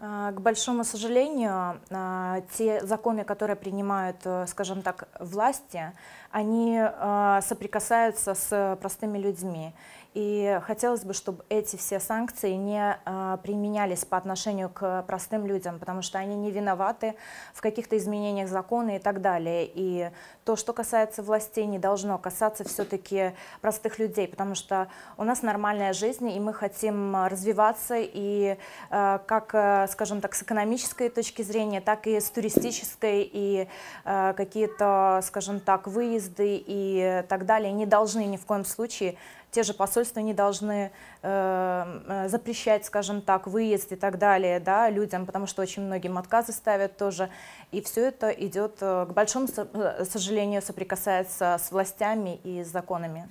А, к большому сожалению, а, те законы, которые принимают, э, скажем так, власти, они а, соприкасаются с простыми людьми. И хотелось бы, чтобы эти все санкции не а, применялись по отношению к простым людям, потому что они не виноваты в каких-то изменениях закона и так далее. И то, что касается властей, не должно касаться все-таки простых людей, потому что у нас нормальная жизнь, и мы хотим развиваться и а, как, а, скажем так, с экономической точки зрения, так и с туристической, и какие-то, скажем так, выезды и так далее не должны ни в коем случае те же посольства не должны э, э, запрещать, скажем так, выезд и так далее да, людям, потому что очень многим отказы ставят тоже. И все это идет, э, к большому э, сожалению, соприкасается с властями и с законами.